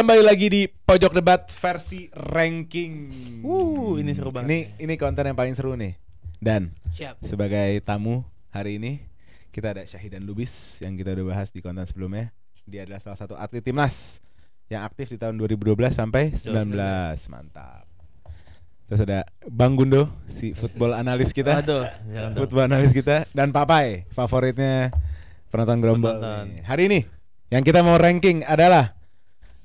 kembali lagi di pojok debat versi ranking. Uh, ini seru banget. Ini ini konten yang paling seru nih. Dan Siap. sebagai tamu hari ini kita ada Syahidan Lubis yang kita udah bahas di konten sebelumnya. Dia adalah salah satu atlet timnas yang aktif di tahun 2012 sampai 19. Mantap. Terus ada Bang Gundo, si football analis kita. Aduh, football analis kita dan Papai, favoritnya penonton gerombol. Hari ini yang kita mau ranking adalah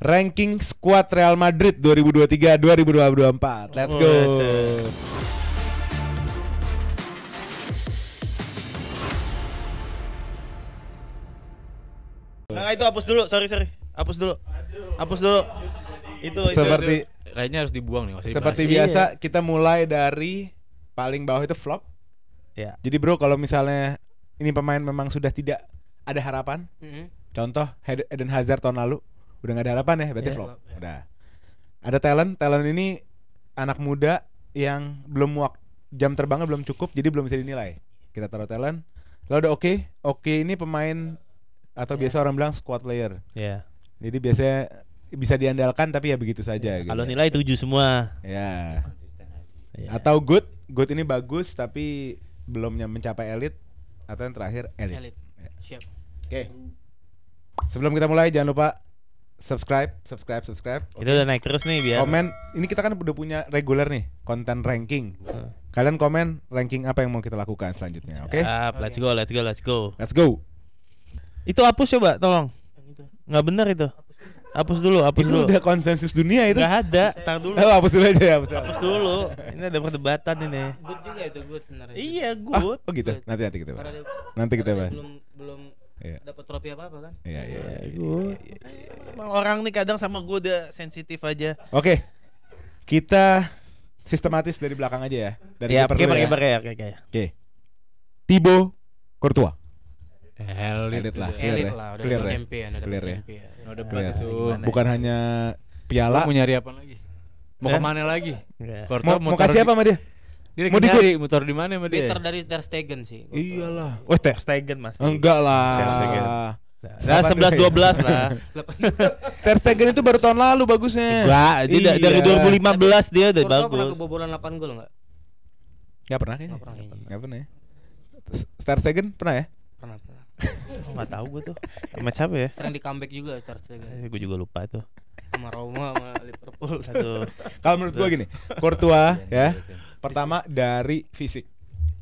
ranking squad Real Madrid 2023-2024. Let's go. Nah itu hapus dulu, sorry sorry, hapus dulu, hapus dulu. Itu, itu seperti kayaknya harus dibuang nih. Seperti iya. biasa kita mulai dari paling bawah itu flop. Ya. Jadi bro kalau misalnya ini pemain memang sudah tidak ada harapan, mm-hmm. contoh Eden Hazard tahun lalu, udah nggak ada harapan ya berarti yeah, flop yeah. udah ada talent talent ini anak muda yang belum waktu jam terbangnya belum cukup jadi belum bisa dinilai kita taruh talent lo udah oke okay. oke okay, ini pemain atau yeah. biasa orang bilang squad player yeah. jadi biasanya bisa diandalkan tapi ya begitu saja yeah. gitu. kalau ya. nilai tujuh semua ya yeah. atau good good ini bagus tapi belumnya mencapai elit atau yang terakhir elit, yeah. oke okay. sebelum kita mulai jangan lupa subscribe, subscribe, subscribe. Itu udah naik terus nih biar. Komen, ini kita kan udah punya reguler nih konten ranking. Uh. Kalian komen ranking apa yang mau kita lakukan selanjutnya, oke? Okay? let's go, let's go, let's go. Let's go. Itu hapus coba, tolong. Nggak bener itu. Hapus dulu, hapus dulu. Udah konsensus dunia itu. Gak ada, tar dulu. Eh, hapus dulu aja ya, hapus, hapus dulu. ini ada perdebatan ini. Good juga itu, good sebenarnya. Iya, ah, good. Ah, oh gitu. Nanti nanti kita bahas. Nanti kita bahas. Belum belum iya. dapat trofi apa apa kan? Iya, iya. iya good. Iya, Emang orang nih kadang sama gue udah sensitif aja. Oke. Okay. Kita sistematis dari belakang aja ya. Dari iya, ya, kiper kiper ya. Oke. Okay. okay. Tibo Courtois. Elit, lah, elit ya. lah, udah ya. clear ya. champion, udah clear champion. Ya. Udah clear. itu. Bukan hanya piala. Mau nyari apa lagi? Mau ke kemana lagi? Kurtua mau, mau kasih apa sama dia? Dia mau dicari motor di mana sama dia? Peter dari Ter Stegen sih. Iyalah. Wah, Ter Stegen Mas. Enggak lah. Nah, nah sebelas dua belas lah. Ter Stegen itu baru tahun lalu bagusnya. Enggak, dia iya. dari 2015 dia udah bagus. pernah kebobolan 8 gol enggak? Enggak pernah kayaknya. Enggak pernah. Enggak pernah ya. Ter Stegen pernah ya? Pernah, pernah. Enggak tahu gue tuh. Sama siapa ya? Sering di comeback juga Ter Stegen. Eh, gue juga lupa tuh. Sama Roma sama Liverpool satu. Kalau menurut gue gini, Courtois iya, iya, iya. ya. Pertama dari fisik.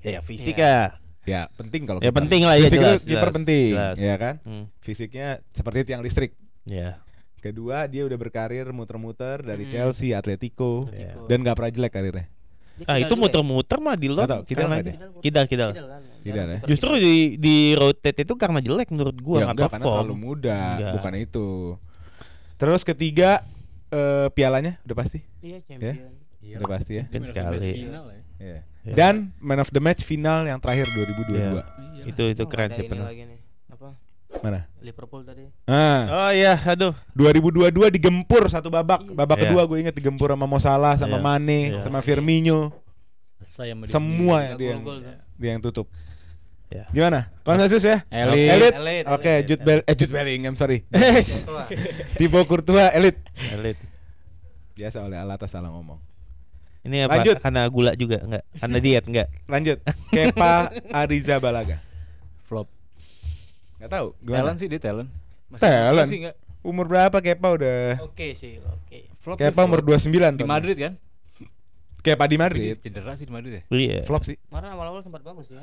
Ya, ya fisik ya ya penting kalau ya kita penting lah ya fisik jelas, jelas, penting jelas. ya kan hmm. fisiknya seperti tiang listrik ya kedua dia udah berkarir muter-muter dari hmm. Chelsea Atletico yeah. Ya. dan gak pernah jelek karirnya Ah itu ya? muter-muter mah di lot. Kita kan kita kita. Tidak ya Justru di di rotate itu karena jelek menurut gua ya, enggak karena terlalu muda, enggak. Iya. bukan itu. Terus ketiga uh, pialanya udah pasti. Iya, champion. Ya? Udah pasti ya. kan sekali. Yeah. Iya. dan man of the match final yang terakhir 2022 yeah. Iya. Iya. itu itu oh, keren sih penuh mana Liverpool tadi ah. oh iya aduh 2022 digempur satu babak iya. babak yeah. kedua gue inget digempur sama Mo Salah sama yeah. Mane yeah. sama Firmino Saya semua ya dia yang, kan? dia yang tutup Yeah. Gimana? Konsensus ya? Elite. elite. elite. Oke, okay, Jude Bell eh Jude Bellingham, sorry. Tibo Courtois elit. Elit. Biasa oleh Alata salah ngomong. Ini apa? Lanjut. Karena gula juga enggak? Karena diet enggak? Lanjut. Kepa Ariza Balaga. Flop. Enggak tahu. Gimana? Talent sih dia talent. Masih talent. Sih Umur berapa Kepa udah? Oke okay sih, oke. Okay. Flop Kepa umur 29 Di Madrid kan? Kepa di Madrid. Iya, cedera sih di Madrid ya? Iya. Flop sih. Kemarin awal-awal sempat bagus ya.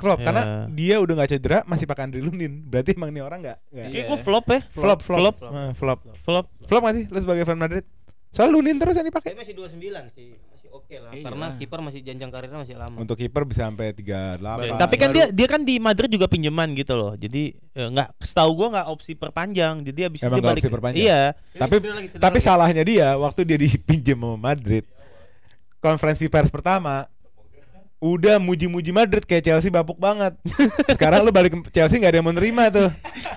Flop yeah. karena dia udah gak cedera masih pakai Andri Lunin. Berarti emang ini orang gak Iya. Kayak gue flop ya. Eh. Flop, flop, flop, nah, flop, flop, flop, flop, flop. flop. flop. flop. flop. flop. flop. flop. flop. flop. flop. flop. Soal Lunin terus yang dipakai. Dia masih 29 sih oke okay lah eh, karena iya. kiper masih janjang karirnya masih lama. Untuk kiper bisa sampai tiga 38. Iya. Tapi kan dia dia kan di Madrid juga pinjaman gitu loh. Jadi enggak eh, setahu gue enggak opsi perpanjang. Jadi abis Emang dia balik opsi perpanjang. Iya. Tapi tapi salahnya dia waktu dia dipinjam sama Madrid. Konferensi pers pertama udah muji-muji Madrid kayak Chelsea bapuk banget. Sekarang lu balik ke Chelsea nggak ada yang menerima tuh.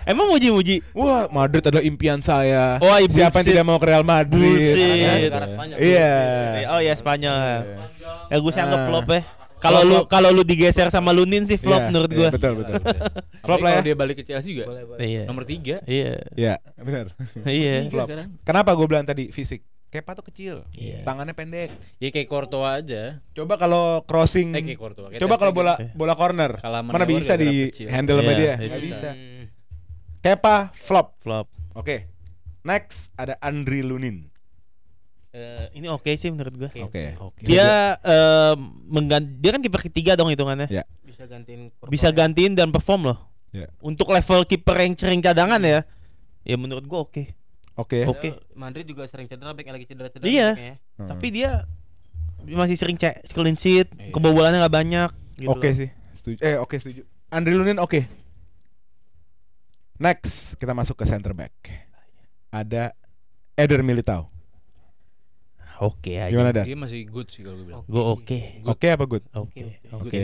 Emang muji-muji? Wah, Madrid adalah impian saya. Oh, Siapa Siapa yang tidak mau ke Real Madrid? Iya. Yeah. Iya. Oh ya Spanyol. Ya gue sih anggap flop nah. ya. Kalau lu kalau lu digeser sama Lunin sih flop yeah, menurut iya, gue Yeah, betul betul. flop lah ya. dia balik ke Chelsea juga. Boleh, iya. boleh. Nomor tiga Iya. Iya, benar. Iya. Flop. Kan? Kenapa gue bilang tadi fisik? Kepa tuh kecil, yeah. tangannya pendek. Ya kayak corto aja. Coba kalau crossing, eh, kayak coba kalau bola gitu. bola corner, Kalaman mana bisa di handle yeah, sama iya, dia? Iya. Gak bisa. Kepa flop. Flop. Oke. Okay. Next ada Andri Lunin. Uh, ini oke okay sih menurut gue. Oke. Okay. Okay. Dia uh, eh, mengganti, dia kan kiper ketiga dong hitungannya. Yeah. Bisa gantiin. Bisa gantiin dan perform loh. Yeah. Untuk level kiper yang sering cadangan ya, ya menurut gue oke. Okay. Oke. Okay. Oke. Okay. Madrid juga sering cedera, back lagi cedera-cedera. Iya. Gitu ya. Hmm. Tapi dia masih sering cek clean sheet, iya. kebobolannya nggak banyak. Gitu oke okay sih. Setuju. Eh oke okay, setuju. Andre Lunin oke. Okay. Next kita masuk ke center back. Ada Eder Militao. Oke okay aja. Gimana dah? Dia masih good sih kalau gue bilang. Gue oke. Oke apa good? Oke. Oke.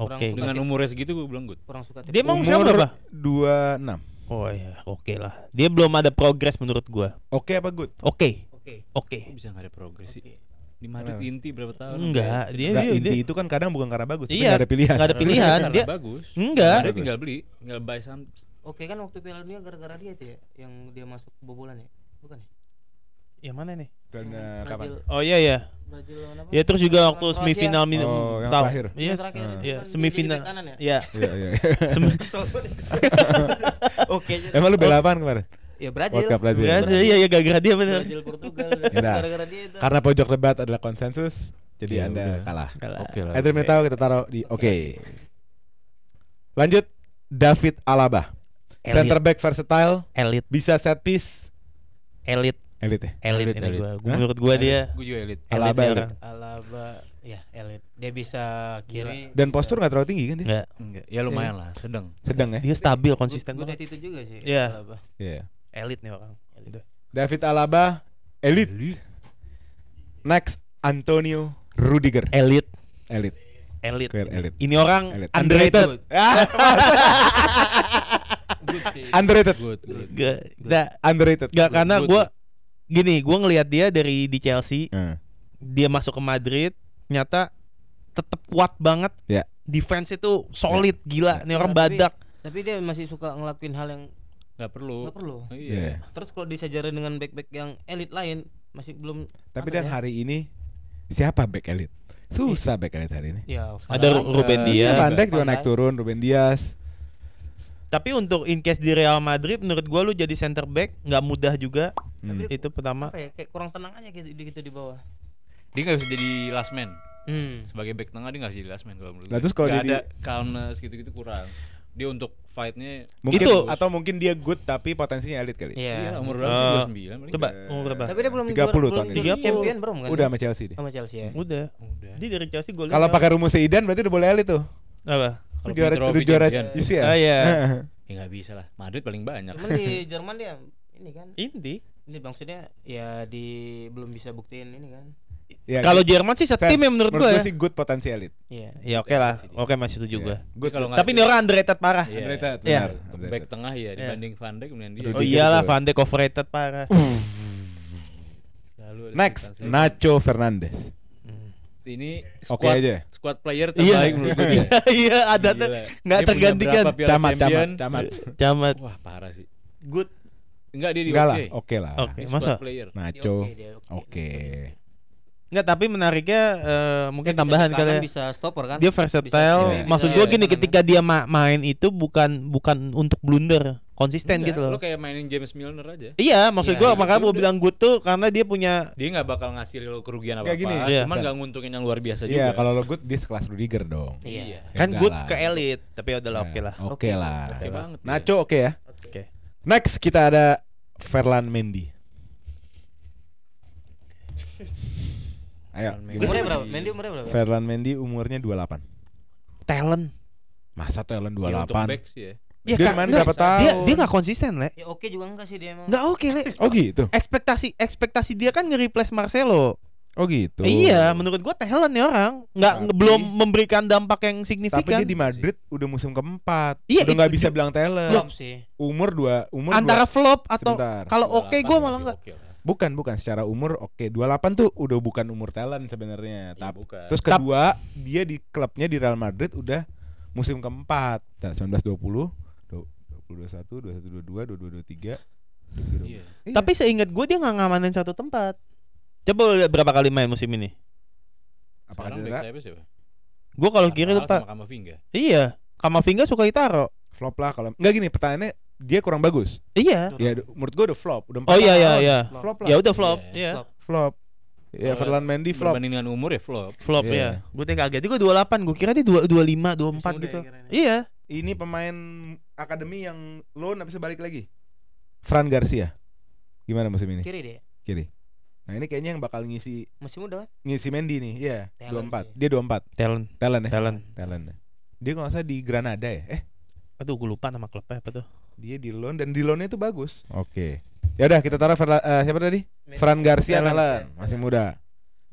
Oke. Dengan umurnya segitu gue bilang good. Kurang suka. Dia mau umur berapa? 26. Oh iya, oke okay lah. Dia belum ada progres menurut gua. Oke okay apa good? Oke. Okay. Oke. Okay. Okay. Bisa nggak ada progres sih? Okay. Di Madrid nah. inti berapa tahun? Enggak, dia, dia, inti itu kan kadang bukan karena bagus, iya, tapi ada pilihan. Enggak ada pilihan, dia bagus. Enggak. Dia tinggal beli, tinggal buy some. Oke kan waktu Piala Dunia gara-gara dia itu ya yang dia masuk kebobolan ya? Bukan ya? Yang mana nih? Karena hmm, kapan? Oh iya ya. Ya terus juga waktu Kroasia. semifinal min oh, yang tahu. terakhir. Iya, yes. terakhir. Iya, kan ya, semifinal. Iya. Iya, iya, iya. Oke. Emang lu bela apaan kemarin? Ya Brazil. World Cup Brazil. Brazil. Iya, ya gara-gara dia benar. Brazil Portugal. Gara-gara dia itu. Karena pojok debat adalah konsensus, jadi Anda kalah. Oke lah. Eder tahu kita taruh di oke. Lanjut David Alaba. Center back versatile. Elite. Bisa set piece. Elite Elit ya? Elit, elite. gua gue. Menurut elite. dia. gua juga elit. Alaba, elite. Alaba, ya elit. Dia bisa kiri. Dan postur nggak terlalu tinggi kan dia? Nggak. Enggak. Ya lumayan lah, sedang. Sedang ya. Dia stabil, konsisten. Gue itu juga sih. Iya. yeah. Elit nih orang. Elite. David Alaba, elit. Next, Antonio Rudiger. Elit. Elit. Elit. elit. Ini orang elite. underrated. underrated. Good, ah. good. Gak, underrated. Gak karena gue gini gue ngelihat dia dari di Chelsea hmm. dia masuk ke Madrid nyata tetap kuat banget Yeah. defense itu solid yeah. gila ya, Ini orang nah, badak tapi dia masih suka ngelakuin hal yang nggak perlu nggak perlu iya yeah. terus kalau disajarin dengan back back yang elit lain masih belum tapi dan ya? hari ini siapa back elit susah iya back elit hari ini ya, ada Ruben Dias Van Dijk juga naik turun Ruben Dias tapi untuk in case di Real Madrid menurut gua lu jadi center back nggak mudah juga. Hmm. Itu pertama. ya? Kayak kurang tenang aja gitu, gitu di bawah. Dia nggak bisa jadi last man. Hmm. Sebagai back tengah dia nggak bisa jadi last man kalau menurut nah, gue. terus kalau jadi ada calmness gitu-gitu kurang. Dia untuk fightnya mungkin itu atau mungkin dia good tapi potensinya elit kali. Iya, yeah. umur berapa eh, Uh, 29 Coba umur berapa? Tapi dia belum 30 tahun ini. champion belum kan? Udah sama Chelsea dia. Sama Chelsea ya. Udah. Udah. Dia dari Chelsea gol. Kalau pakai rumus Zidane berarti udah boleh elit tuh. Apa? Kalau juara trofi juara kan. ICL. Ya? Oh iya. ya enggak bisa lah. Madrid paling banyak. Cuman di Jerman dia ini kan. Inti. Ini maksudnya ya di belum bisa buktiin ini kan. Ya, kalau gitu. Jerman sih setim ya menurut, menurut gue. Ya. sih good potensi elit. Iya. Ya oke okay iya, lah. Oke okay, masih setuju yeah. gue. Kalau Tapi ini orang underrated parah. Yeah. Underrated. Iya. Yeah. Back tengah ya iya. dibanding yeah. Van Dijk dia. Oh iyalah Van Dijk overrated parah. Next Nacho Fernandez ini squad, okay aja. squad player iya. terbaik iya. menurut gue. Iya, ada tuh enggak tergantikan. Camat, camat, camat, camat. Wah parah sih. Good. Enggak dia di oke. okay. oke okay lah. Oke, okay, masa? Player. Nacho. Oke. Okay. Enggak, tapi menariknya uh, mungkin dia tambahan karena ya. Bisa stopper kan? Dia versatile. Bisa, iya. Maksud iya, gue iya, gini, iya, ketika dia main itu bukan bukan untuk blunder, konsisten Enggak, gitu loh. Lo kayak mainin James Milner aja. Iya, maksud ya, gue ya, makanya gue bilang good tuh karena dia punya dia nggak bakal ngasih lo kerugian apa-apa. Gini, iya. Cuman nggak nguntungin yang luar biasa iya, juga. Iya, kalau lo good dia sekelas Rudiger dong. Iya. Ya kan good ke elit, tapi ya udah ya, lah oke lah. Oke lah. Oke banget. Nacho oke ya. Oke. Next kita ada Ferland Mendy. Ayo. Umurnya berapa? Mendy umurnya berapa? Ferland Mendy umurnya 28. Talent. Masa talent 28? Ya, untuk back sih ya. Ya, dia mana dapat tahu. Dia dia gak konsisten, Le. Ya oke okay juga enggak sih dia emang. Enggak oke, okay, Le. oh gitu. Ekspektasi ekspektasi dia kan nge-replace Marcelo. Oh gitu. Eh, iya, menurut gua talent nih orang nggak tapi, belum memberikan dampak yang signifikan. Tapi dia di Madrid udah musim keempat. Iya, udah nggak bisa bilang talent. Belum sih. Umur dua, umur antara dua. flop atau kalau oke okay, gua malah nggak. Okay Bukan, bukan secara umur oke. Okay. 28 tuh udah bukan umur talent sebenarnya. Ya, terus kedua, Tap. dia di klubnya di Real Madrid udah musim keempat. Nah, 1920, 2021, 21, 22, 22, 23. dua puluh Iya. Tapi seingat gue dia nggak ngamanin satu tempat. Coba berapa kali main musim ini? Apa cedera? Gue kalau kiri lupa. Iya, Kamavinga suka Itaro. Flop lah kalau nggak gini pertanyaannya dia kurang bagus. Iya. Ya menurut gue udah flop, udah Oh iya iya iya. Flop lah. Ya udah flop. Iya. iya. Flop. flop. Ya Ferland Mendy flop. dengan umur ya flop. Flop yeah. ya. Gue tega kaget. Gue 28, gue kira dia 2, 25, 24 empat gitu. Ya, iya. Ini pemain akademi yang loan habis balik lagi. Fran Garcia. Gimana musim ini? Kiri deh. Kiri. Nah ini kayaknya yang bakal ngisi Musim udah kan? Ngisi Mendy nih Iya dua 24 sih. Dia 24 Talent Talent ya Talent Talent Dia kalau saya salah di Granada ya Eh Aduh gue lupa nama klubnya apa tuh dia di loan dan di loannya itu bagus. Oke. Okay. Ya udah kita taruh Verla, uh, eh, siapa tadi? Messi. Fran Garcia Nalan masih muda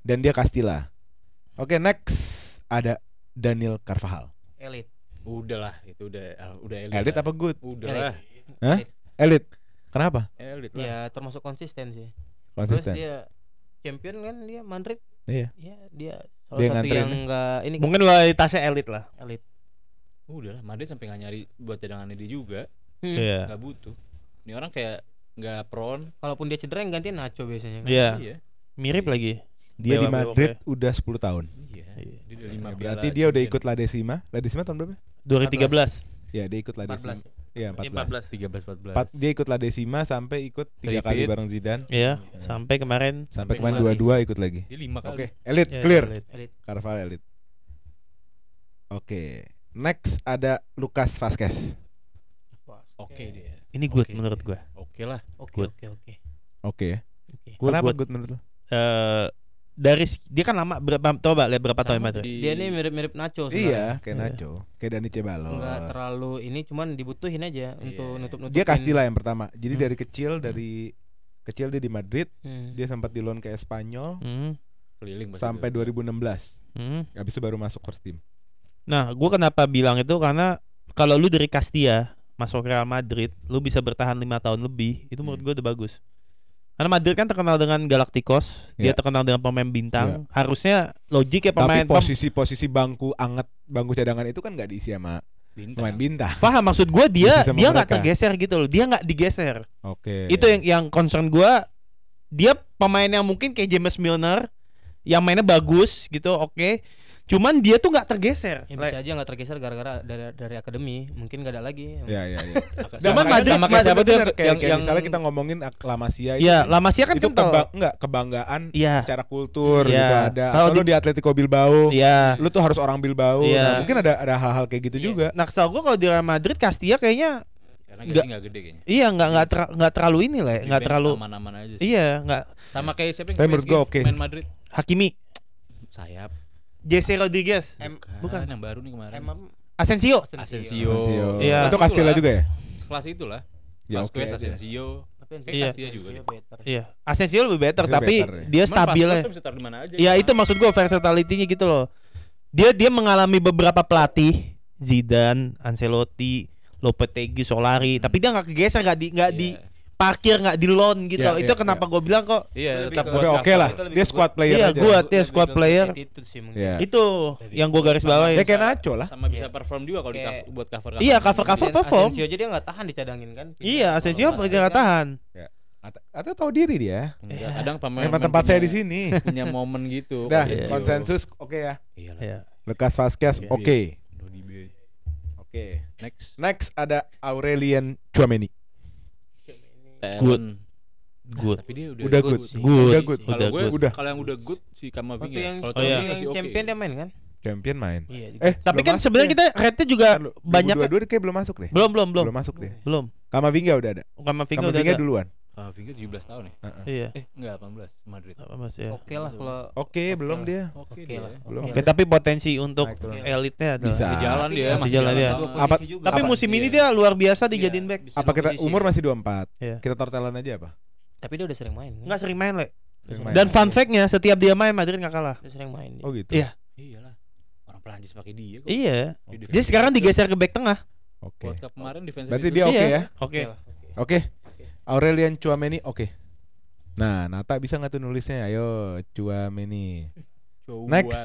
dan dia Castilla. Oke okay, next ada Daniel Carvajal. Elit. Udahlah itu udah udah elit. Elit apa good? Udah. Hah? Elit. Kenapa? Elit. Ya termasuk konsisten sih. Konsisten. Terus dia champion kan dia Madrid. Iya. Ya dia salah dia satu yang enggak ini. Mungkin loyalitasnya elit lah. Elit. Udah lah Madrid sampai nggak nyari buat cadangan dia juga hmm. yeah. nggak butuh ini orang kayak nggak prone kalaupun dia cedera yang gantiin Nacho biasanya kan. yeah. iya mirip iya. lagi dia Bela di Madrid ya. udah 10 tahun iya. iya dia udah lima ya, berarti dia udah ikut La Decima La Decima tahun berapa 2013 ya dia ikut La Decima Desima. Iya 14. 14 13 14. 4, dia ikut La sampai ikut tiga kali bareng Zidane. Iya, hmm. sampai kemarin sampai kemarin dua-dua ikut lagi. Dia lima kali. Oke, okay. elit yeah, clear. Elite. Carvalho elit. Oke. Okay. Next ada Lucas Vazquez. Oke okay, dia. Ini good okay. menurut gue. Oke okay lah. Oke oke oke. Oke ya. Kenapa good menurut lo? Uh, eh, dari dia kan lama berapa coba lihat berapa tahun itu. Dia ini mirip-mirip Nacho sebenarnya. Iya, kayak iya. Nacho, kayak Dani Cebalo. Enggak terlalu ini cuman dibutuhin aja yeah. untuk nutup-nutupin. Dia Castilla yang pertama. Jadi hmm. dari kecil hmm. dari hmm. kecil dia di Madrid, hmm. dia sempat di loan ke Espanyol. Hmm. Keliling sampai 2016. Hmm. Habis itu baru masuk first team. Nah, gue kenapa bilang itu karena kalau lu dari Castilla, masuk Real Madrid, lu bisa bertahan lima tahun lebih, itu menurut hmm. gue udah bagus. Karena Madrid kan terkenal dengan Galacticos, yeah. dia ya. terkenal dengan pemain bintang. Yeah. Harusnya logik ya pemain. Tapi posisi-posisi bangku anget, bangku cadangan itu kan nggak diisi sama bintang. pemain bintang. Faham maksud gue dia dia nggak tergeser gitu loh, dia nggak digeser. Oke. Okay. Itu yang yang concern gue. Dia pemain yang mungkin kayak James Milner, yang mainnya bagus gitu, oke. Okay Cuman dia tuh nggak tergeser. Ya, bisa aja nggak tergeser gara-gara dari, dari akademi. Mungkin gak ada lagi. Ya ya ya. Cuman Madrid sama kayak siapa tuh yang, kayak, yang, kayak yang, misalnya kita ngomongin Lamasia itu. Iya, Lamasia kan itu kental. Keba enggak kebanggaan ya. secara kultur ya. gitu Kalau di, di Atletico Bilbao, ya. lu tuh harus orang Bilbao. Ya. Nah, mungkin ada ada hal-hal kayak gitu ya. juga. Nah, gue kalau di Real Madrid Castilla kayaknya karena gak, gede kayaknya iya nggak nggak ter, gak terlalu ini lah ya, nggak terlalu aman-aman aja sih. iya nggak sama kayak siapa yang main Madrid Hakimi sayap Jesse Rodriguez. M bukan. bukan. yang baru nih kemarin. M Asensio. Asensio. Iya. Ya? Itu ya, eh, Casilla juga ya? Sekelas itulah. Ya, Vasquez, okay, Asensio. Iya. juga iya. Iya. Asensio lebih better Asensio tapi better, ya. dia stabil ya. Kan iya gitu. itu maksud gua versatility-nya gitu loh. Dia dia mengalami beberapa pelatih Zidane, Ancelotti, Lopetegui, Solari, hmm. tapi dia nggak kegeser nggak di nggak yeah. di parkir nggak di loan gitu. Yeah, itu yeah, kenapa yeah. gue bilang kok. Iya, tetap oke okay lah. Gitu, iya, dia squad player Iya, gue dia squad player. Itu yang gue garis bawahi. Ya kayak Nacho lah. Sama bisa iya. perform juga kalau buat cover. Iya, cover-cover gitu. perform. Asensio aja dia nggak tahan dicadangin kan. Iya, Asensio nggak kan. tahan. Iya. Atau tahu diri dia. yeah. kadang pemain Memang tempat punya, saya di sini. Punya momen gitu. Dah, gitu. konsensus oke okay ya. Iyalah. Yeah. Lukas oke. Oke, next. Next ada Aurelian Chouameni. Good. Eh, good. Tapi dia udah, udah good. Good. good. Udah good. Kalau gue udah. Kalau yang udah good si Kamavinga. Yang, oh, iya. yang champion dia main kan? Champion main. Iya, eh, tapi kan sebenarnya kita rate juga banyak. Dua dua kayak belum masuk deh. Belum belum belum. Belum masuk deh. Belum. Kamavinga udah ada. Kamavinga, Kamavinga udah duluan. Uh, Vigo 17 tahun ya? Uh -uh. Iya. Eh, enggak 18 Madrid. 18 ya. Oke lah kalau Oke, okay, okay, belum lah. dia. Oke okay okay lah. Belum. Okay, okay. tapi potensi untuk nah, elitnya ada. bisa. Di jalan dia, masih, masih jalan, jalan dia. Apa, juga. tapi apa, musim iya. ini dia luar biasa dijadiin iya, back. Apa kita posisi. umur masih 24? Iya. Kita tortelan aja apa? Tapi dia udah sering main. Enggak sering main, Le. Sering main. Dan fun fact-nya setiap dia main Madrid enggak kalah. Dia sering main. Dia. Oh gitu. Iya. Iyalah. Orang Perancis pakai dia kok. Iya. Dia sekarang digeser ke back tengah. Oke. Buat kemarin defense. Berarti dia oke ya? Iya, oke. Oke. Okay. Aurelian Cuameni, oke. Okay. Nah, Nata bisa nggak tuh nulisnya? Ayo, Cuameni. Next.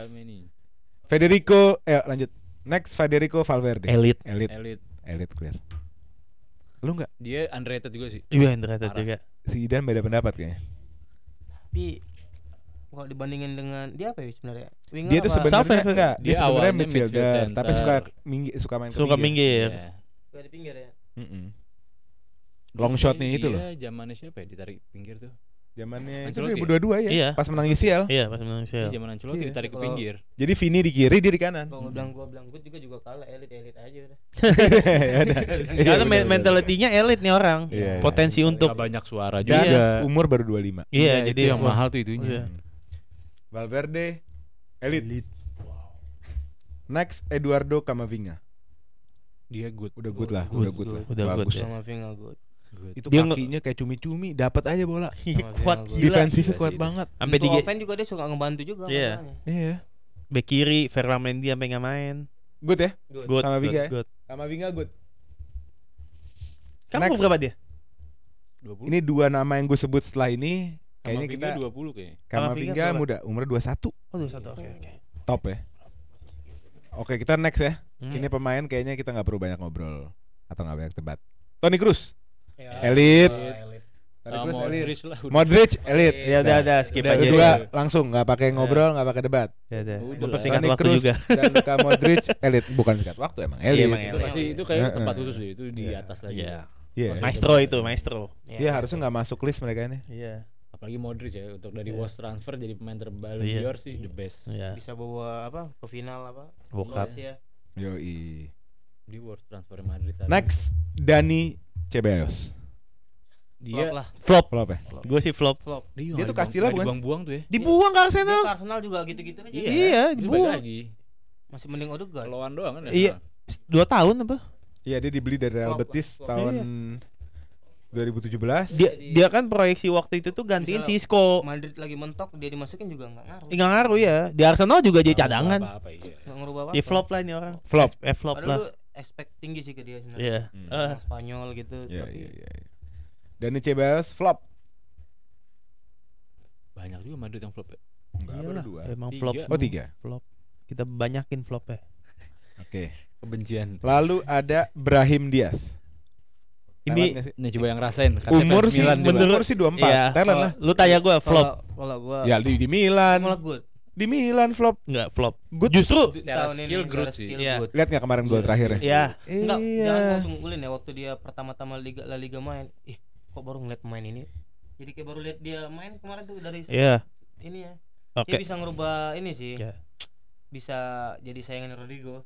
Federico, eh lanjut. Next Federico Valverde. Elite. Elite. Elite. Elite clear. Lu nggak? Dia underrated juga sih. Iya, underrated Arang. juga. Si Idan beda pendapat kayaknya. Tapi kalau dibandingin dengan dia apa ya sebenarnya? Winger dia tuh sebenarnya enggak, dia, dia sebenarnya midfielder, midfield tapi suka minggi, suka main suka ke suka pinggir. Suka pinggir ya. Yeah. Suka di pinggir ya. Mm -mm long iya, shotnya nih itu loh. Iya, zamannya siapa ya ditarik pinggir tuh? Zamannya itu ya? 2022 ya. Iya. Pas menang UCL. Iya, pas menang UCL. Iya, zaman Ancelotti iya. ditarik ke pinggir. Jadi Vini di kiri, dia di kanan. Kalau bilang gua bilang gua juga juga kalah elit-elit aja udah. Karena mentalitinya elit nih orang. Potensi untuk banyak suara juga. Dan umur baru 25. Iya, jadi yang mahal tuh itunya. Valverde elit. Next Eduardo Camavinga. Dia good. Udah good, lah, udah good, lah. Udah bagus. Ya. Camavinga good. Itu dia kakinya kayak cumi-cumi, dapat aja bola. Iya, kuat gila. Defensifnya iya, kuat sih, banget. Sampai di offense juga dia suka ngebantu juga. Iya. Yeah. Iya. Bek kiri Ferramendi sampai nggak main. Good ya? Good. good. Sama Vinga ya? Good. Sama Vinga good. Kamu Next. berapa dia? 20. Ini dua nama yang gue sebut setelah ini kayaknya Kamavinga kita 20 kayaknya. Kamavinga muda, umur 21. Oh, 21. Oke, okay, oke. Okay. Top ya. Oke, okay, kita next ya. Hmm. Ini pemain kayaknya kita nggak perlu banyak ngobrol atau nggak banyak debat. Tony Cruz. Iya. Oh, elit. Modric lah. Modric elit. Ya udah udah skip aja. Kedua langsung nggak pakai iya. ngobrol, nggak pakai debat. Ya udah. Mempersingkat waktu juga. Dan Luka Modric elit bukan singkat waktu emang iya, elit. emang Itu pasti itu kayak tempat khusus itu di atas lagi. Iya. Yeah. Maestro itu, maestro. Iya, harusnya nggak masuk list mereka ini. Iya apalagi Modric ya untuk dari yeah. was transfer jadi pemain terbaru yeah. Dior sih the best yeah. bisa bawa apa ke final apa World yo i di worst transfer Madrid next Dani CBS dia flop lah. Flop. Flop ya. Gue sih flop. Flop. Dia, dia tuh kastilah bukan? Dibuang-buang tuh ya. Dibuang ke Arsenal. Iya, ke Arsenal juga gitu-gitu aja. Iya, iya dibuang. Lagi. Masih mending Odegaard. Lawan doang kan. Ya? Iya. Dua tahun apa? Iya, dia dibeli dari Real Betis flop. tahun iya. 2017. Dia dia kan proyeksi waktu itu tuh gantiin Misal Cisco. Madrid lagi mentok, dia dimasukin juga enggak ngaruh. Enggak ngaruh ya. Di Arsenal juga jadi cadangan. Enggak apa-apa iya. Enggak ngubah apa-apa. Ya flop lah ini orang. Flop. Eh flop Padahal lah expect tinggi sih ke dia sebenarnya. Yeah. Hmm. Uh. Spanyol gitu. Yeah, iya yeah, yeah, Dan di CBS flop. Banyak juga Madrid yang flop ya. Enggak, ada dua. Emang tiga. flop. Oh, tiga. Flop. Kita banyakin flop ya. Oke. Okay. Kebencian. Lalu ada Brahim Diaz. Ini ini coba yang rasain umur sih menurut sih 24 empat. Iya. Thailand lah. Lu tanya gue flop. Kalau gue ya di, di Milan. Kalau gue di Milan flop Enggak flop good. justru secara skill good sih yeah. lihat nggak kemarin gue iya. terakhir ya yeah. nggak yeah. jangan ya waktu dia pertama-tama Liga La Liga main ih kok baru ngeliat pemain ini jadi kayak baru lihat dia main kemarin tuh dari yeah. ini ya okay. dia bisa ngerubah ini sih yeah. bisa jadi sayangan Rodrigo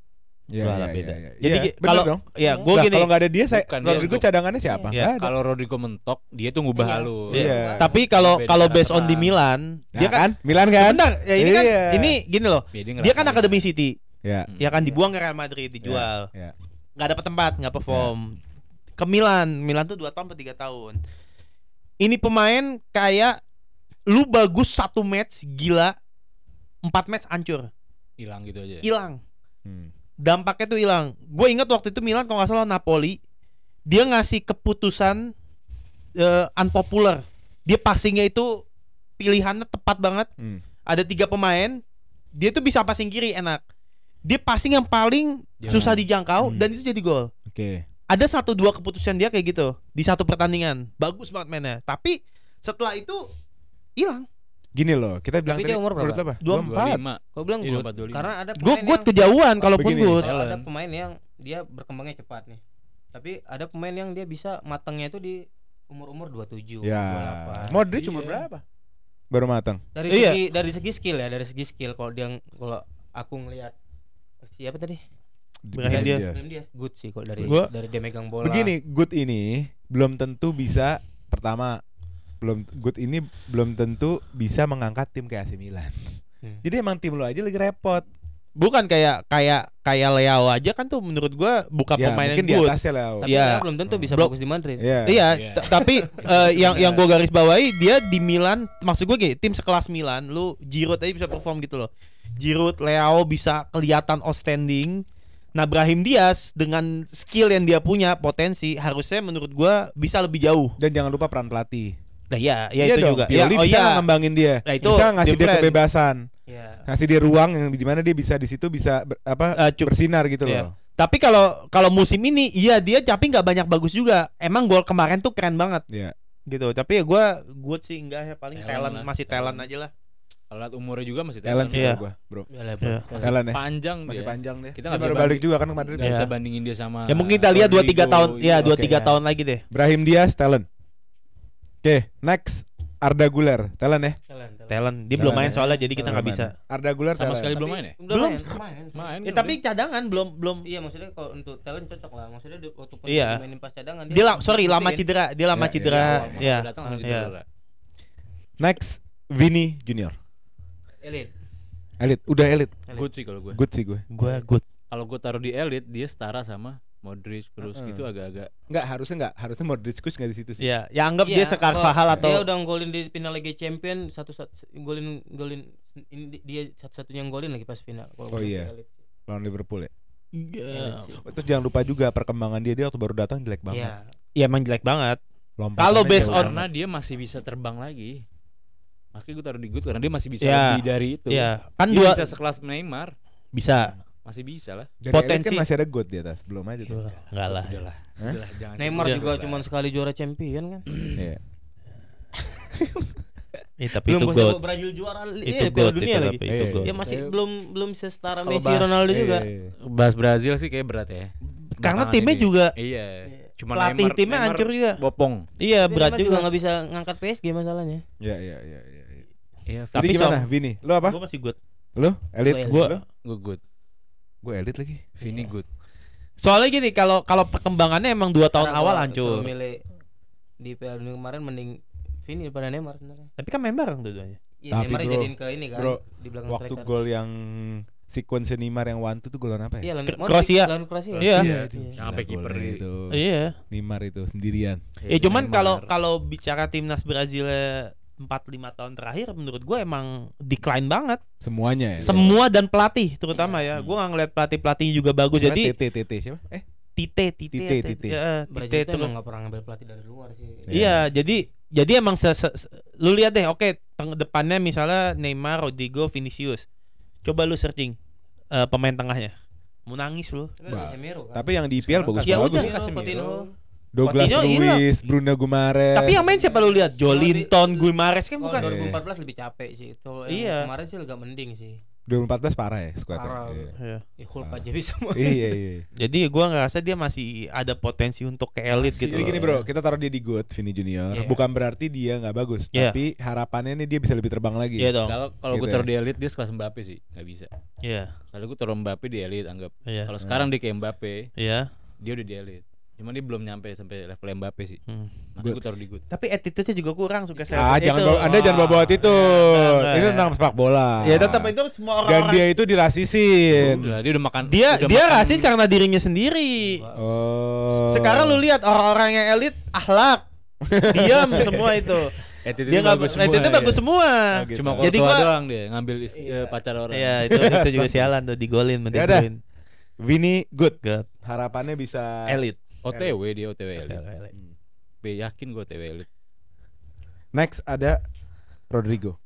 yeah, yeah, beda. Yeah, yeah. Jadi yeah, iya, kalau ya nah, gue gini kalau nggak ada dia saya Bukan, Rodrigo cadangannya siapa? Iya, kalau Rodrigo mentok dia tuh ngubah yeah. lu. Yeah. Yeah. Tapi kalau kalau based on di Milan nah, dia kan-, kan, Milan kan. Bentar, ya ini kan iya. ini gini loh. Dia kan Academy City. Ya. Yeah. kan dibuang ke Real Madrid dijual. Yeah. Yeah. Gak dapat tempat, nggak perform. Yeah. Ke Milan, Milan tuh dua tahun atau 3 tahun. Ini pemain kayak lu bagus satu match gila, empat match hancur. Hilang gitu aja. Ya? Hilang. Hmm dampaknya tuh hilang. Gue ingat waktu itu Milan kalau nggak salah Napoli, dia ngasih keputusan uh, unpopular. Dia passingnya itu pilihannya tepat banget. Hmm. Ada tiga pemain, dia tuh bisa passing kiri enak. Dia passing yang paling ya. susah dijangkau hmm. dan itu jadi gol. Oke. Okay. Ada satu dua keputusan dia kayak gitu di satu pertandingan. Bagus banget mainnya. Tapi setelah itu hilang gini loh kita bilang Tapi tadi, dia umur berapa? apa? 24. Kau bilang iya, good. Karena ada gue good kejauhan kalaupun good. ada pemain yang dia berkembangnya cepat nih. Tapi ada pemain yang dia bisa matangnya itu di umur-umur 27, ya. 28. Modric umur iya. berapa? Baru matang. Dari iya. segi dari segi skill ya, dari segi skill kalau dia kalau aku ngelihat siapa tadi? Brahim dia. dia good sih kalau dari gua, dari dia megang bola. Begini, good ini belum tentu bisa pertama belum good ini belum tentu bisa mengangkat tim kayak AC Milan. Hmm. Jadi emang tim lo aja lagi repot. Bukan kayak kayak kayak Leo aja kan tuh menurut gua buka ya, pemain yang good. Di Leo. Tapi ya. belum tentu bisa Blok. bagus di Madrid. Iya, yeah. yeah. tapi uh, yang iya. yang gua garis bawahi dia di Milan maksud gua gini, tim sekelas Milan lu Giroud aja bisa perform gitu loh. Giroud, Leo bisa kelihatan outstanding. Nah, Brahim Diaz dengan skill yang dia punya, potensi harusnya menurut gua bisa lebih jauh. Dan jangan lupa peran pelatih. Nah, iya, iya iya itu dong. juga. Pioli ya, oh, bisa iya. ngembangin dia. Nah, itu bisa ngasih different. dia kebebasan. Yeah. Ngasih dia ruang yang di mana dia bisa di situ bisa ber, apa uh, bersinar gitu yeah. loh. Tapi kalau kalau musim ini iya dia tapi nggak banyak bagus juga. Emang gol kemarin tuh keren banget. Yeah. Gitu. Tapi ya gue gue sih enggak ya paling talent, talent lah. masih talent, talent aja lah. Kalau umurnya juga masih talent, talent sih iya. gue, bro. Yalah, bro. Yeah. Masih talent, ya. panjang dia. masih panjang deh. Kita enggak baru balik juga kan kemarin. Enggak yeah. bisa bandingin dia sama. Ya mungkin kita lihat dua tiga tahun, ya iya. dua tiga tahun lagi deh. Brahim Diaz talent okay, next Arda Guler, talent ya? Talent. Talent. talent. Dia talent belum main ya. soalnya jadi kita nggak bisa. Arda Guler sama talent. sekali belum main ya? Belum. Main, main, main. Ya, tapi cadangan belum belum. Iya maksudnya kalau untuk talent cocok lah. Maksudnya di, waktu pun iya. mainin pas cadangan dia, dia la sorry lama cedera, dia lama ya, cedera. Iya. Ya. Next Vini Junior. Elit. Elit, udah elit. Good sih kalau gue. Good sih gue. Gue good. Kalau gue taruh di elit dia setara sama Modric, Kroos uh -uh. gitu agak-agak Enggak harusnya enggak harusnya Modric Kroos enggak di situ sih. Iya, yang anggap yeah. dia iya. Sekarfahal iya. atau dia udah golin di final Liga Champion satu, satu golin golin dia satu-satunya golin lagi pas final. Kalau oh iya. Lawan Liverpool ya. Yeah. Iya, Terus jangan lupa juga perkembangan dia dia waktu baru datang jelek banget. Iya, yeah. emang jelek banget. Kalau based on karena dia masih bisa terbang lagi. Makanya gue taruh di good karena dia masih bisa yeah. lebih dari itu. Iya, yeah. kan dia dua bisa sekelas Neymar. Bisa masih bisa lah. Dan Potensi kan masih ada God di atas, belum aja tuh. Enggak lah. Udah lah. Neymar juga cuma sekali juara champion kan. Iya. Eh, tapi belum itu God. Brazil juara itu eh, God, dunia itu lagi. Itu iya, iya. God. Ya masih belum belum setara Messi bahas, Ronaldo juga. Bahas Brazil sih kayak berat ya. Karena timnya juga Iya. Cuma pelatih Neymar, timnya hancur juga. Bopong. Iya, berat juga nggak bisa ngangkat PSG masalahnya. Iya, iya, iya, iya. Iya, tapi gimana, Vini? Lu apa? Gua masih good. Lu? Elit gua. Gua good gue elit lagi Vini yeah. good soalnya gini kalau kalau perkembangannya emang dua tahun Karena awal hancur milih di Piala Dunia kemarin mending Vini daripada Neymar sebenarnya tapi kan main bareng dua-duanya ya, tapi Neymar bro, jadiin ke ini kan bro, di belakang waktu striker. gol yang sequence Neymar yang one tuh golan apa ya? Iya, lawan Kroasia. Lawan Kroasia. Iya. iya, iya. Sampai kiper itu. Iya. Neymar itu sendirian. Ya, ya cuman iya, kalau kalau bicara timnas Brazil empat lima tahun terakhir menurut gue emang decline banget semuanya ya, semua dan pelatih terutama iya. ya, ya. gue hmm. nggak ngeliat pelatih pelatihnya juga bagus Kira jadi tete tete siapa eh Tite Tite Tite Tite, tite. Ya, tite itu emang gak pernah ngambil pelatih dari luar sih iya yeah. jadi jadi emang se -se -se lu lihat deh oke okay, depannya misalnya Neymar Rodrigo Vinicius coba lu searching uh, pemain tengahnya mau nangis lu tapi kan kan. yang di IPL bagus kan? ya bagus udah, Douglas Coutinho iya. Luiz, Bruno Gumares. Tapi yang main siapa lu lihat? Jolinton Gumares kan bukan. 2014 iya. lebih capek sih. itu. iya. kemarin sih agak mending sih. 2014 parah ya squad ya? parah. Iya. iya. Ya, Hulk aja bisa Iya, iya. Jadi gua ngerasa dia masih ada potensi untuk ke elit gitu. Jadi gini bro, kita taruh dia di good, Vini Junior. Bukan berarti dia nggak bagus, tapi harapannya nih dia bisa lebih terbang lagi. Iya dong. Kalau kalau gitu gua taruh ya. di elit dia sekelas Mbappe sih, nggak bisa. Iya. Kalau gua taruh Mbappe di elit anggap. Yeah. Kalau sekarang dia kayak Mbappe. Iya. Dia udah di elit cuman dia belum nyampe sampai level Mbappe sih. Hmm. gue taruh di good. Tapi attitude-nya juga kurang suka ah, saya. Ah, jangan bawa, Anda jangan bawa attitude. Ya, itu tentang sepak bola. Ya tetap itu semua orang. Dan dia itu dirasisin. Udah, dia udah makan. Dia udah dia makan. rasis karena dirinya sendiri. Oh. Sekarang lu lihat orang-orang yang elit akhlak. Diam semua itu. Attitude dia bagus semua. ya. semua. Oh, gitu. Cuma kalau Jadi gua, doang dia ngambil istri, iya. Eh, pacar orang. Iya, itu itu juga sialan tuh digolin ya mending. Vini good. good. Harapannya bisa elit. OTW e. dia OTW elite. OTW elite. Hmm. Be, yakin gue OTW elite. Next ada Rodrigo.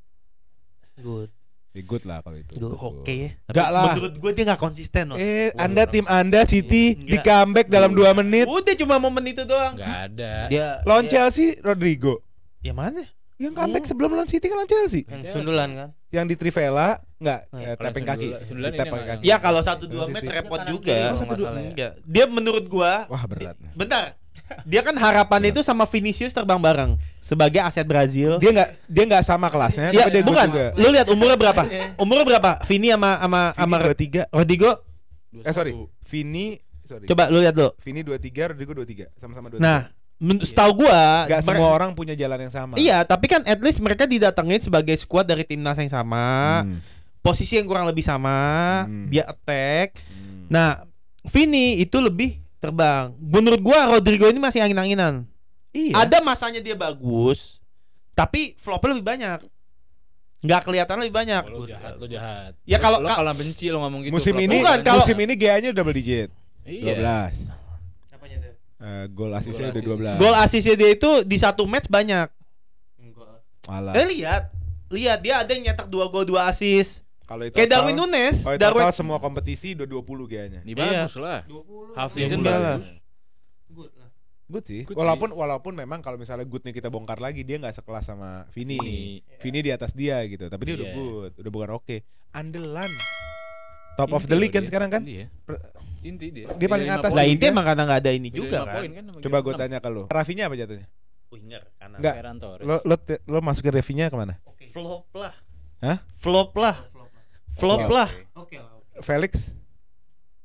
Good. Ya, good lah kalau itu. Good, oke okay. ya. lah. Menurut gue dia nggak konsisten loh. Eh, oh, Anda tim Anda City enggak. di comeback dalam dua menit. Udah cuma momen itu doang. Gak ada. Dia Lawan dia, Chelsea Rodrigo. Ya mana? Yang comeback hmm. sebelum lawan City kan lawan Chelsea. Yang sundulan kan? Yang di Trivela enggak eh, ya, eh, tapping kaki. Sundulan di tapping kaki. Ya kalau 1 2 match repot juga. Oh, 1 ya. enggak. Dia menurut gua Wah, berat. Bentar. Dia kan harapan iya. itu sama Vinicius terbang bareng sebagai aset Brazil. Dia enggak dia enggak sama kelasnya. Ya, tapi dia bukan. Juga. Lu lihat umurnya berapa? Iya. umurnya berapa? Vini sama sama sama Rodrigo. Rodrigo. Eh sorry. Vini Sorry. Coba lu lihat lu. Vini 23, Rodrigo 23. Sama-sama 23. Nah, Men iya. setahu gua Gak semua orang punya jalan yang sama Iya tapi kan at least mereka didatengin sebagai squad dari timnas yang sama hmm. Posisi yang kurang lebih sama hmm. Dia attack hmm. Nah Vini itu lebih terbang Menurut gua Rodrigo ini masih angin-anginan iya. Ada masanya dia bagus Tapi flopnya lebih banyak nggak kelihatan lebih banyak. Oh, lu jahat, lu jahat. Ya kalau kalau benci lo ngomong gitu. Musim ini kan? musim ini GA-nya double digit. Iya. belas. Eh, gol asisnya ada 12. Gol asisnya dia itu di satu match banyak. Enggak. Eh lihat, lihat dia ada yang nyetak dua gol dua asis. Kalau itu kayak Darwin Nunes, kalau Darwin total semua kompetisi udah 20 kayaknya. Ini iya. bagus iya. lah. 20. Half season bagus. Good lah. Good sih. Good walaupun sih. walaupun memang kalau misalnya goodnya kita bongkar lagi dia nggak sekelas sama Vini. Vini, yeah. Vini di atas dia gitu, tapi dia yeah. udah iya. good, udah bukan oke. Okay. Andelan. Top ini of the league kan dia. sekarang kan? Iya. Inti dia. Dia paling atas. Lah inti emang karena nggak ada ini juga kan. kan Coba gue tanya ke lu. Rafinya apa jatuhnya? Winger kanan. Enggak. Lo lo lo masukin Rafinya kemana? Okay. Flop lah. Hah? Flop lah. Flop okay. lah. Oke okay. Felix.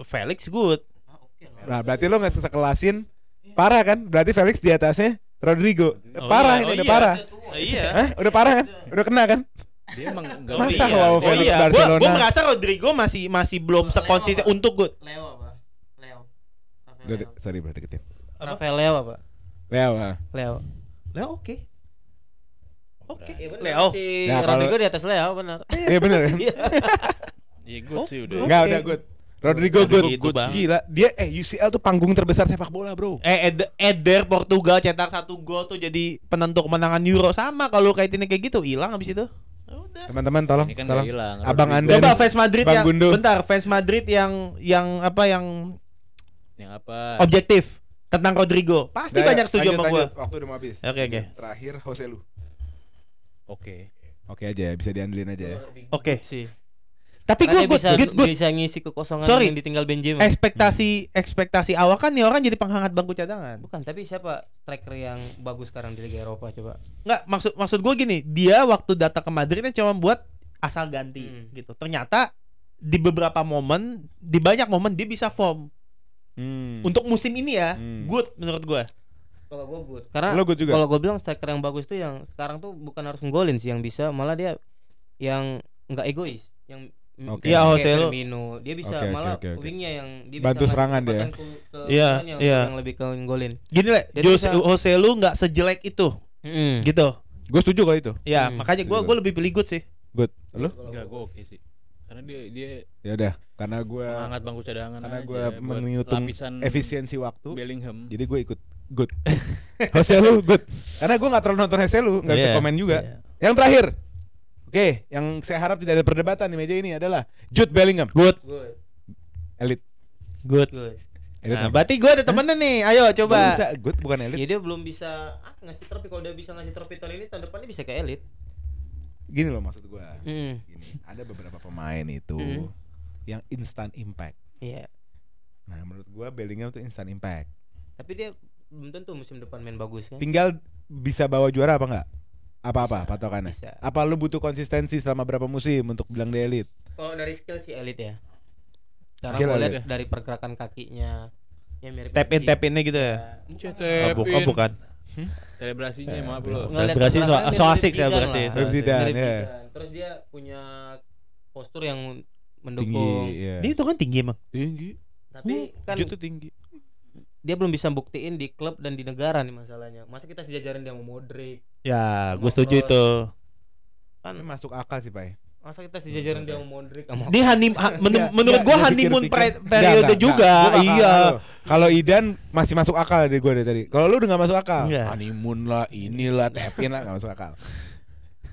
Felix good. Ah, nah berarti lo nggak sesekelasin iya. parah kan? Berarti Felix di atasnya Rodrigo. Oh, parah iya. ini oh, udah iya. parah. iya. Hah? Udah parah kan? Udah kena kan? dia emang enggak Masa iya. wow Felix oh, iya. Barcelona. Gue merasa Rodrigo masih masih belum sekonsisten untuk gue. Leo apa? Udah, sorry berarti deketin. Rafael Leo apa? Leo. Ah. Leo. Leo oke. Okay. Oke. Okay. Ya, Leo. Si nah, Rodrigo di atas Leo benar. Iya benar. Iya. iya good sih udah. Enggak udah good. Rodrigo iya, good. good. Gila, dia eh UCL tuh panggung terbesar sepak bola, Bro. Eh Ed Eder Portugal cetak satu gol tuh jadi penentu kemenangan Euro sama kalau kaitinnya kayak gitu hilang habis itu. Ya Teman-teman tolong, ini kan tolong. Hilang, Abang Anda. Coba fans Madrid Bang yang Gundu. bentar, fans Madrid yang yang apa yang yang apa? Objektif tentang Rodrigo. Pasti Daya, banyak ya. setuju sama gue. Waktu udah mau habis. Oke okay, oke. Okay. Terakhir Jose Lu. Oke. Okay. Oke okay aja, ya, bisa diandelin aja ya. Oke. Okay. Sih. Tapi gue gue bisa, good, bisa ngisi kekosongan Sorry. yang ditinggal Benjamin. Ekspektasi hmm. ekspektasi awal kan nih orang jadi penghangat bangku cadangan. Bukan, tapi siapa striker yang bagus sekarang di Liga Eropa coba? Enggak, maksud maksud gue gini, dia waktu datang ke Madridnya kan cuma buat asal ganti hmm. gitu. Ternyata di beberapa momen, di banyak momen dia bisa form. Hmm. Untuk musim ini ya, hmm. good menurut gue. Kalau gue good. Karena Lo good juga. Kalau gue bilang striker yang bagus tuh yang sekarang tuh bukan harus nggolin sih yang bisa, malah dia yang nggak egois, yang Okay. Iya, ya, Jose Dia bisa okay, malah okay, okay, wingnya yang dia bantu bisa serangan dia. Iya, iya. Yeah. Yang lebih ke golin. Gini lah, Jose, bisa... Jose lu nggak sejelek itu. Mm. Gitu. Gue setuju kalau itu. Ya, mm. makanya gue gue lebih pilih good sih. Good. Lu? Enggak, gue oke okay sih karena dia dia ya udah karena gue angkat bangku cadangan karena gue menghitung efisiensi waktu Bellingham jadi gue ikut good Jose ya lu good karena gue nggak terlalu nonton Jose ya lu nggak yeah. bisa iya, komen juga yeah. yang terakhir oke okay, yang saya harap tidak ada perdebatan di meja ini adalah Jude Bellingham good, good. elit good, good. nah, berarti gue ada temennya nih. Ayo coba. bisa, good bukan elit. Ya dia belum bisa ah, ngasih trofi kalau udah bisa ngasih trofi tahun ini tahun depannya bisa kayak elit gini loh maksud gue mm. gini ada beberapa pemain itu mm. yang instant impact yeah. nah menurut gue Bellingham tuh instant impact tapi dia belum tentu musim depan main bagus kan tinggal bisa bawa juara apa enggak apa-apa bisa, patokannya bisa. apa lu butuh konsistensi selama berapa musim untuk bilang dia elit kalau oh, dari skill si elit ya cara skill lihat dari pergerakan kakinya ya mirip tap in tap innya gitu ya, ya. oh, bu oh, bukan Hmm? Selebrasinya eh, maaf loh. Selebrasi so, so asik selebrasi. Zidane. Ya. Terus dia punya postur yang mendukung. Tinggi, yeah. Dia itu kan tinggi emang. Tinggi. Tapi oh, kan itu tinggi. Dia belum bisa buktiin di klub dan di negara nih masalahnya. Masa kita sejajarin dia mau Modric. Ya, gue setuju itu. Kan masuk akal sih, Pak. Ya. Masa kita sejajaran dia mau Modric sama Dia honeymoon menurut gua honeymoon pre- periode juga. iya. Kalau Idan masih masuk akal dari gua dari tadi. Kalau lu udah gak masuk akal. Honeymoon lah, inilah, tepin lah gak masuk akal.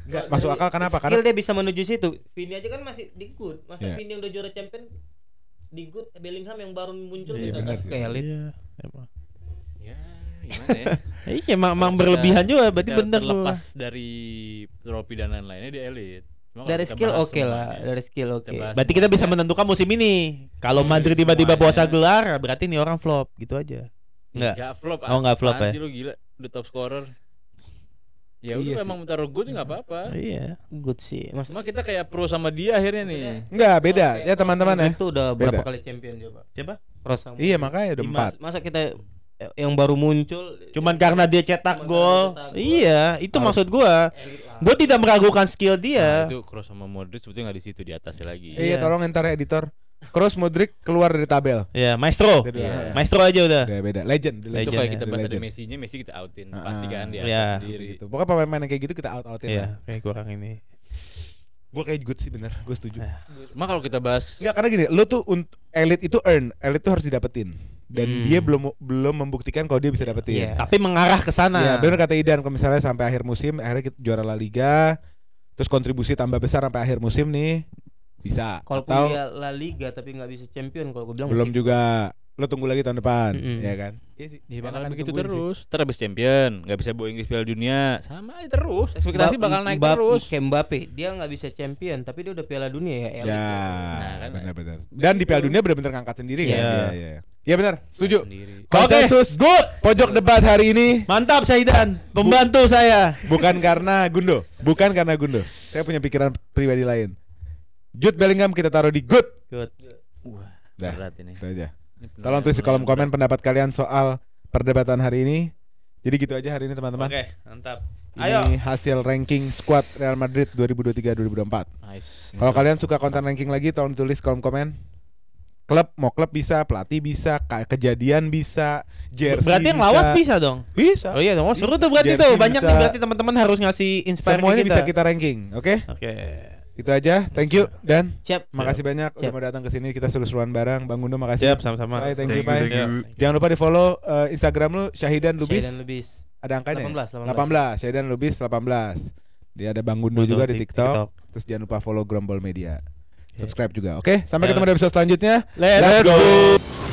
Enggak masuk akal kenapa? Skill Karena dia bisa menuju situ. Vini aja kan masih di good. Masa yeah. Vini udah juara champion di good Bellingham yang baru muncul yeah, gitu kan. Kayak Iya, emang. Ya, ya? Iya, emang berlebihan juga berarti bener lepas dari trofi dan lain-lainnya di elit. Cuma dari skill oke okay lah, ya. dari skill oke. Okay. Berarti kita bisa menentukan musim ini. Kalau ya, Madrid tiba-tiba puasa gelar, berarti ini orang flop gitu aja. Enggak. Enggak flop. Oh, enggak flop ya. Sih lu gila, udah top scorer. Ya iya udah emang taruh good nggak apa-apa. Oh, iya. Good sih. Mas Cuma kita kayak pro sama dia akhirnya nih. Enggak, beda. Oh, okay. Ya teman-teman ya. Itu udah beda. berapa kali champion coba? Siapa? Pro sama. Iya, makanya udah empat. Masa kita yang baru muncul cuman karena dia cetak gol iya itu maksud gua gua tidak meragukan skill dia nah, itu cross sama Modric sebetulnya nggak di situ di atas lagi iya, iya tolong entar editor cross Modric keluar dari tabel iya yeah, maestro yeah. maestro aja udah Beda, beda legend, legend itu kayak ya, kita bahas ada Messi nya Messi kita outin uh, ah, pasti kan dia yeah. sendiri gitu. pokoknya pemain-pemain kayak gitu kita out outin yeah, lah. kayak kurang ini Gue kayak good sih bener, gue setuju. Iya. mak kalau kita bahas Enggak karena gini, lo tuh elit itu earn, elit tuh harus didapetin dan hmm. dia belum belum membuktikan kalau dia bisa iya. dapetin. Yeah. Tapi mengarah ke sana. Ya, benar kata Idan kalau misalnya sampai akhir musim akhirnya kita juara La Liga terus kontribusi tambah besar sampai akhir musim nih bisa. Kalau punya La Liga tapi nggak bisa champion kalau gue bilang belum masih. juga lo tunggu lagi tahun depan mm -hmm. ya kan iya sih ya, bakal begitu terus sih. terus champion nggak bisa bawa Inggris Piala Dunia sama aja terus ekspektasi ba bakal naik Mbap terus kayak Mbappe dia nggak bisa champion tapi dia udah Piala Dunia ya ya, nah, kan benar-benar ya. dan di Piala Dunia benar-benar ngangkat sendiri yeah. kan ya ya, ya. benar setuju oke. okay. good pojok debat hari ini mantap Saidan pembantu Bu saya bukan karena Gundo bukan karena Gundo saya punya pikiran pribadi lain Jude Bellingham kita taruh di good good Wah, Dah, berat ini. Saja. Gitu. Tolong tulis di kolom komen pendapat kalian soal perdebatan hari ini. Jadi gitu aja hari ini teman-teman. Oke, mantap. Ayo. Ini hasil ranking squad Real Madrid 2023-2024. Nice. Kalau kalian suka konten ranking lagi, tolong tulis kolom komen. Klub mau klub bisa, pelatih bisa, kejadian bisa, jersey Berarti yang lawas bisa dong. Bisa. Oh iya dong. Oh, seru tuh berarti tuh. Banyak bisa. nih berarti teman-teman harus ngasih inspirasi Semuanya bisa kita ranking, oke? Okay? Oke. Okay. Itu aja. Thank you dan siap. Makasih banyak siap. udah mau datang ke sini kita seru-seruan bareng. Bang Gundo makasih. Siap, sama-sama. Bye, thank, thank you, Thank you. Jangan lupa di-follow uh, Instagram lu Syahidan Lubis. Syahidan Lubis. Ada angkanya? 18, 18. 18. Syahidan Lubis 18. Dia ada Bang Gundo juga di TikTok. TikTok. Terus jangan lupa follow Grumble Media. Iya. Subscribe juga. Oke, okay? sampai ketemu di episode selanjutnya. Let's, Let's go. go.